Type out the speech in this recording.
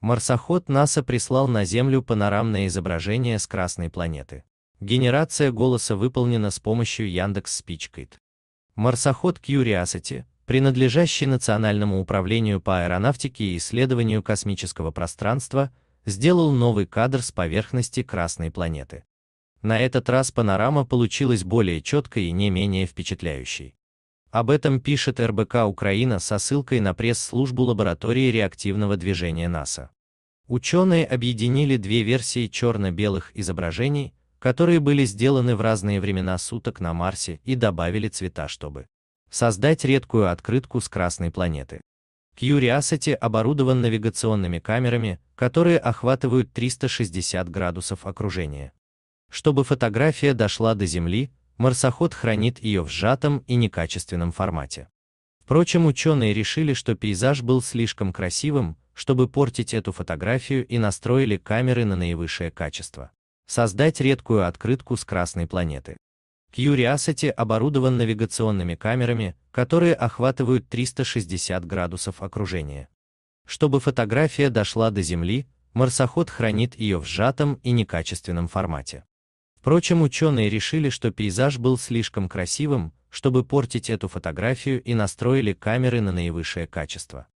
Марсоход НАСА прислал на Землю панорамное изображение с Красной планеты. Генерация голоса выполнена с помощью Яндекс Speechkit. Марсоход Curiosity, принадлежащий Национальному управлению по аэронавтике и исследованию космического пространства, сделал новый кадр с поверхности Красной планеты. На этот раз панорама получилась более четкой и не менее впечатляющей. Об этом пишет РБК Украина со ссылкой на пресс-службу лаборатории реактивного движения НАСА. Ученые объединили две версии черно-белых изображений, которые были сделаны в разные времена суток на Марсе и добавили цвета, чтобы создать редкую открытку с Красной планеты. Curiosity оборудован навигационными камерами, которые охватывают 360 градусов окружения. Чтобы фотография дошла до Земли, марсоход хранит ее в сжатом и некачественном формате. Впрочем, ученые решили, что пейзаж был слишком красивым, чтобы портить эту фотографию и настроили камеры на наивысшее качество. Создать редкую открытку с Красной планеты. Curiosity оборудован навигационными камерами, которые охватывают 360 градусов окружения. Чтобы фотография дошла до Земли, марсоход хранит ее в сжатом и некачественном формате. Впрочем, ученые решили, что пейзаж был слишком красивым, чтобы портить эту фотографию и настроили камеры на наивысшее качество.